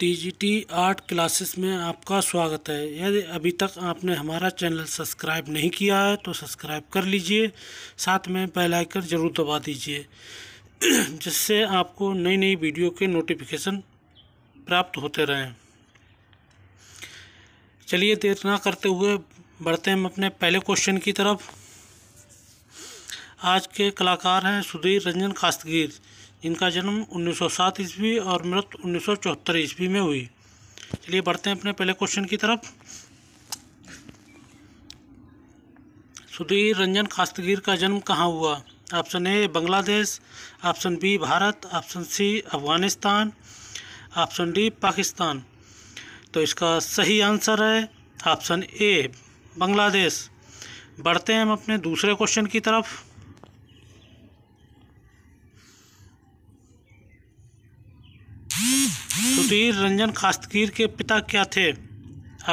T art classes में आपका स्वागत है यदि अभी तक आपने हमारा चैनल सब्सक्राइब नहीं किया है तो सब्सक्राइब कर लीजिए साथ में बेल आइकन ज़रूर दबा दीजिए जिससे आपको नई नई वीडियो के नोटिफिकेशन प्राप्त होते रहें चलिए देर ना करते हुए बढ़ते हैं हम अपने पहले क्वेश्चन की तरफ आज के कलाकार हैं सुधीर रंजन कास्तगीर इनका जन्म 1907 ईस्वी और सौ 1974 ईस्वी में हुई चलिए बढ़ते हैं अपने पहले क्वेश्चन की तरफ सुधीर रंजन खास्तगीर का जन्म कहाँ हुआ option A Bangladesh option B Bharat option C Afghanistan option D Pakistan तो इसका सही आंसर है ऑप्शन ए बांग्लादेश बढ़ते हैं हम अपने दूसरे क्वेश्चन की तरफ सुधीर रंजन खास्तगीर के पिता क्या थे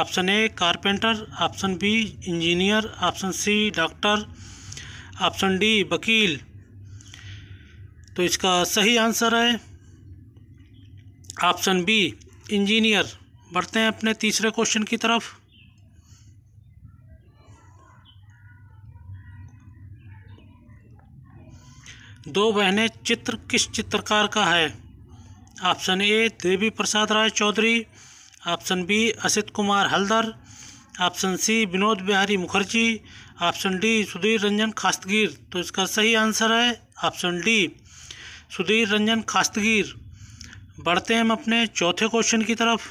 option A carpenter option B engineer option C doctor option D वकील तो इसका सही आंसर है ऑप्शन बी इंजीनियर बढ़ते हैं अपने तीसरे क्वेश्चन की तरफ दो बहनें चित्र किस चित्रकार का है option A Devi Prasad Roy Chowdhury option B Asit Kumar Haldar option C Vinod Bihari Mukherjee option D Sudhir Ranjan Khastgir तो इसका सही आंसर है ऑप्शन डी सुधीर रंजन खास्तगीर बढ़ते हैं हम अपने चौथे क्वेश्चन की तरफ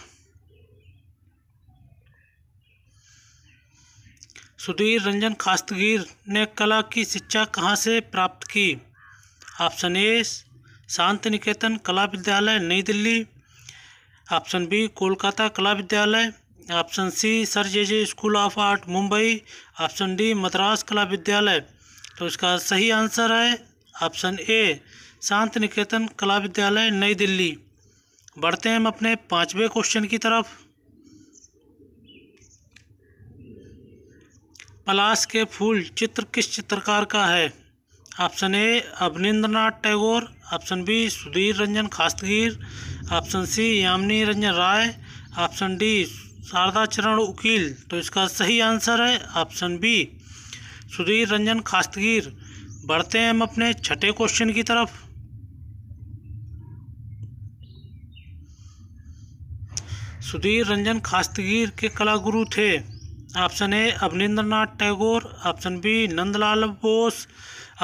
सुधीर रंजन खास्तगीर ने कला की शिक्षा कहाँ से प्राप्त की ऑप्शन ए शांति निकेतन कला विद्यालय नई Delhi option B Kolkata Kala Vidyalaya option C sir J J school of art Mumbai option D Madras Kala Vidyalaya तो इसका सही आंसर है ऑप्शन ए शांति निकेतन कला विद्यालय नई दिल्ली बढ़ते हैं हम अपने पाँचवें क्वेश्चन की तरफ पलाश के फूल चित्र किस चित्रकार का है option A Abanindranath Tagore option B Sudhir Ranjan Khastgir option C Jamini Ranjan Roy option D Sarada Charan Ukil तो इसका सही आंसर है ऑप्शन बी सुधीर रंजन खास्तगीर बढ़ते हैं हम अपने छठे क्वेश्चन की तरफ सुधीर रंजन खास्तगीर के कला गुरु थे option A Abanindranath Tagore option B Nandalal Bose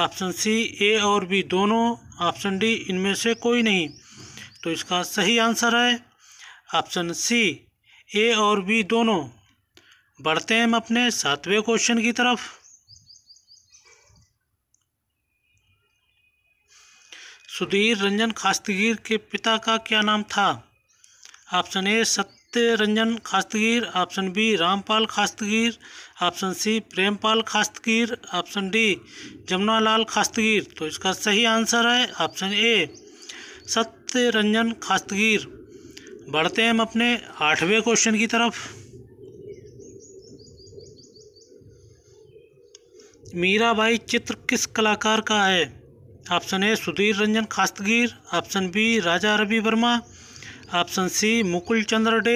option C A और बी दोनों ऑप्शन डी इनमें से कोई नहीं तो इसका सही आंसर है ऑप्शन सी ए और बी दोनों बढ़ते हैं हम अपने सातवें क्वेश्चन की तरफ सुधीर रंजन खास्तगीर के पिता का क्या नाम था option A Satya Satya Ranjan Khastgir option B Rampal Khastgir option C Prempal Khastgir option D Jamunalal Khastgir तो इसका सही आंसर है ऑप्शन ए सत्य रंजन खास्तगीर बढ़ते हैं हम अपने आठवें क्वेश्चन की तरफ मीराबाई चित्र किस कलाकार का है option A Sudhir Ranjan Khastgir option B Raja Ravi Varma option C Mukul Chandra Dey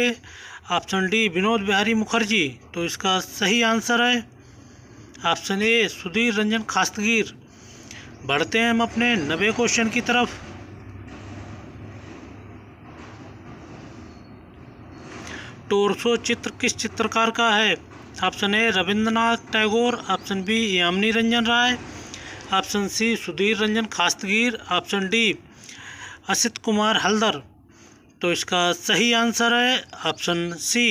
option D Vinod Bihari Mukherjee तो इसका सही आंसर है ऑप्शन ए सुधीर रंजन खास्तगीर बढ़ते हैं हम अपने नबे क्वेश्चन की तरफ टोरसो चित्र किस चित्रकार का है option A Rabindranath Tagore option B Jamini Ranjan Roy option C Sudhir Ranjan Khastgir option D Asit Kumar Haldar तो इसका सही आंसर है ऑप्शन सी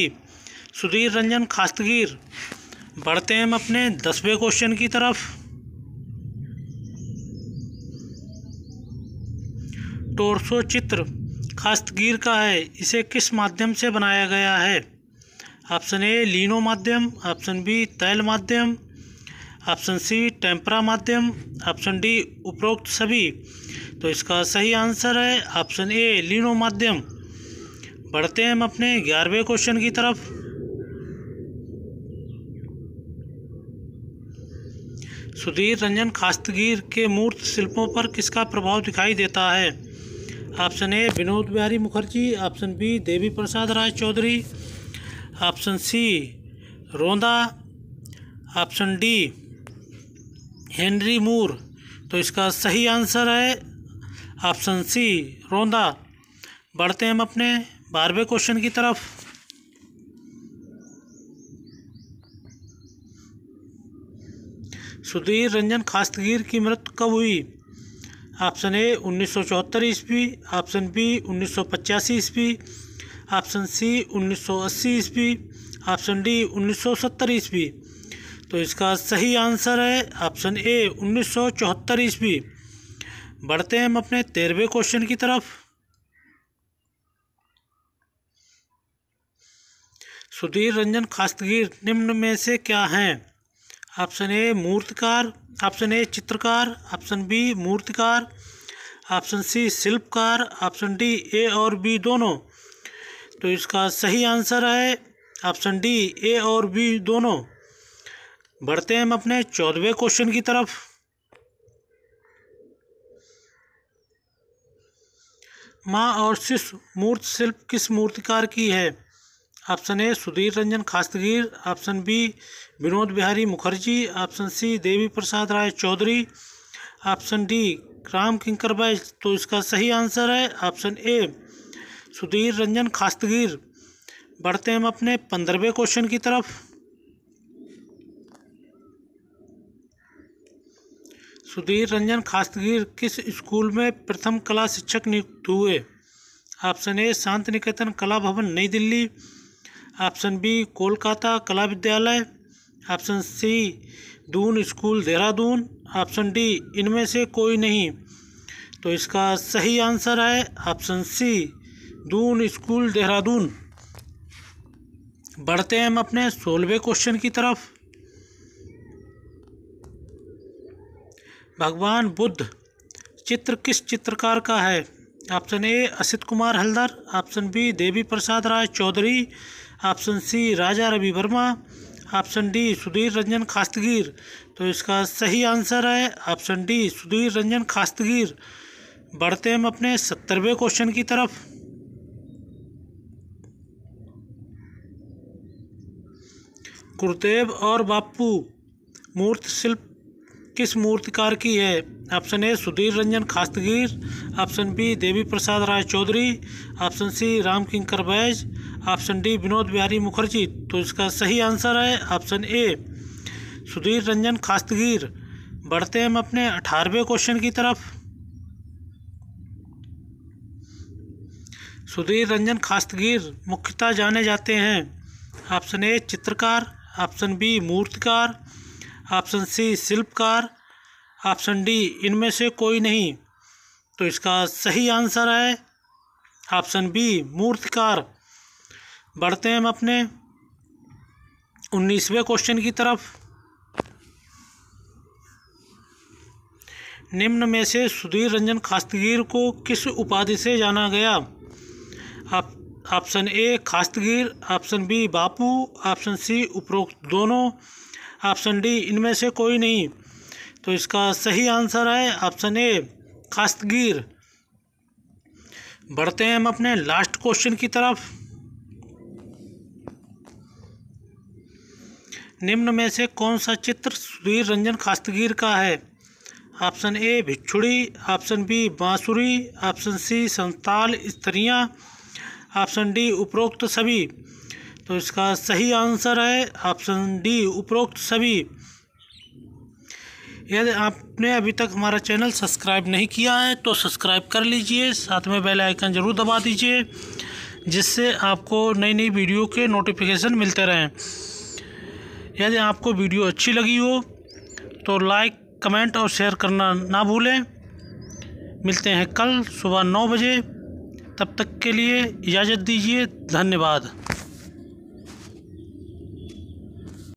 सुधीर रंजन खास्तगीर बढ़ते हैं हम अपने दसवें क्वेश्चन की तरफ टोरसो चित्र खास्तगीर का है इसे किस माध्यम से बनाया गया है ऑप्शन ए लीनो माध्यम ऑप्शन बी तैल माध्यम ऑप्शन सी टेम्परा माध्यम ऑप्शन डी उपरोक्त सभी तो इसका सही आंसर है ऑप्शन ए लीनो माध्यम बढ़ते हैं हम अपने ग्यारहवें क्वेश्चन की तरफ सुधीर रंजन खास्तगीर के मूर्त शिल्पों पर किसका प्रभाव दिखाई देता है option A Vinod Bihari Mukherjee option B Devi Prasad Roy Chowdhury option C रोंदा ऑप्शन डी हेनरी मूर तो इसका सही आंसर है ऑप्शन सी रोंदा बढ़ते हैं हम अपने बारहवें क्वेश्चन की तरफ सुधीर रंजन खास्तगीर की मृत्यु कब हुई ऑप्शन ए उन्नीस सौ चौहत्तर ईस्वी ऑप्शन बी उन्नीस सौ पचासी ईस्वी ऑप्शन सी उन्नीस सौ अस्सी ईस्वी ऑप्शन डी उन्नीस सौ सत्तर ईस्वी तो इसका सही आंसर है ऑप्शन ए उन्नीस सौ चौहत्तर ईस्वी बढ़ते हैं हम अपने तेरहवें क्वेश्चन की तरफ सुधीर रंजन खास्तगीर निम्न में से क्या हैं ऑप्शन ए मूर्तिकार ऑप्शन ए चित्रकार ऑप्शन बी मूर्तिकार ऑप्शन सी शिल्पकार ऑप्शन डी ए और बी दोनों तो इसका सही आंसर है ऑप्शन डी ए और बी दोनों बढ़ते हैं हम अपने चौदहवें क्वेश्चन की तरफ माँ और शिष्य मूर्त शिल्प किस मूर्तिकार की है option A Sudhir Ranjan Khastgir option B Vinod Bihari Mukherjee option C Devi Prasad Roy Chowdhury option D Ram Kinkar तो इसका सही आंसर है ऑप्शन ए सुधीर रंजन खास्तगीर बढ़ते हैं हम अपने पंद्रहवें क्वेश्चन की तरफ सुधीर रंजन खास्तगीर किस स्कूल में प्रथम कला शिक्षक नियुक्त हुए ऑप्शन ए शांत निकेतन कला भवन नई Delhi option B Kolkata Kala Vidyalaya option C Doon school Dehradun option D इनमें से कोई नहीं तो इसका सही आंसर है option C Doon school Dehradun बढ़ते हैं हम अपने सोलवे क्वेश्चन की तरफ भगवान बुद्ध चित्र किस चित्रकार का है option A Asit Kumar Haldar option B Devi Prasad Roy Chowdhury option C Raja Ravi Varma option D Sudhir Ranjan Khastgir तो इसका सही आंसर है ऑप्शन डी सुधीर रंजन खास्तगीर बढ़ते हम अपने सत्तरवें क्वेश्चन की तरफ गुरुदेव और बापू मूर्त शिल्प किस मूर्तिकार की है option A Sudhir Ranjan Khastgir option B Devi Prasad Roy Chowdhury option C Ram Kinkar Baij option D Vinod Bihari Mukherjee तो इसका सही आंसर है ऑप्शन ए सुधीर रंजन खास्तगीर बढ़ते हैं हम अपने अठारहवें क्वेश्चन की तरफ सुधीर रंजन खास्तगीर मुख्यतः जाने जाते हैं ऑप्शन ए चित्रकार ऑप्शन बी मूर्तिकार ऑप्शन सी शिल्पकार ऑप्शन डी इनमें से कोई नहीं तो इसका सही आंसर है ऑप्शन बी मूर्तिकार बढ़ते हैं हम अपने उन्नीसवें क्वेश्चन की तरफ निम्न में से सुधीर रंजन खास्तगीर को किस उपाधि से जाना गया option A Khastgir option B Bapu option C उपरोक्त दोनों ऑप्शन डी इनमें से कोई नहीं तो इसका सही आंसर है ऑप्शन ए खास्तगीर बढ़ते हैं हम अपने लास्ट क्वेश्चन की तरफ निम्न में से कौन सा चित्र सुधीर रंजन खास्तगीर का है ऑप्शन ए भिक्षुड़ी ऑप्शन बी बांसुरी ऑप्शन सी संताल स्त्रियाँ ऑप्शन डी उपरोक्त सभी तो इसका सही आंसर है ऑप्शन डी उपरोक्त सभी यदि आपने अभी तक हमारा चैनल सब्सक्राइब नहीं किया है तो सब्सक्राइब कर लीजिए साथ में बेल आइकन ज़रूर दबा दीजिए जिससे आपको नई नई वीडियो के नोटिफिकेशन मिलते रहें यदि आपको वीडियो अच्छी लगी हो तो लाइक कमेंट और शेयर करना ना भूलें मिलते हैं कल सुबह नौ बजे तब तक के लिए इजाज़त दीजिए धन्यवाद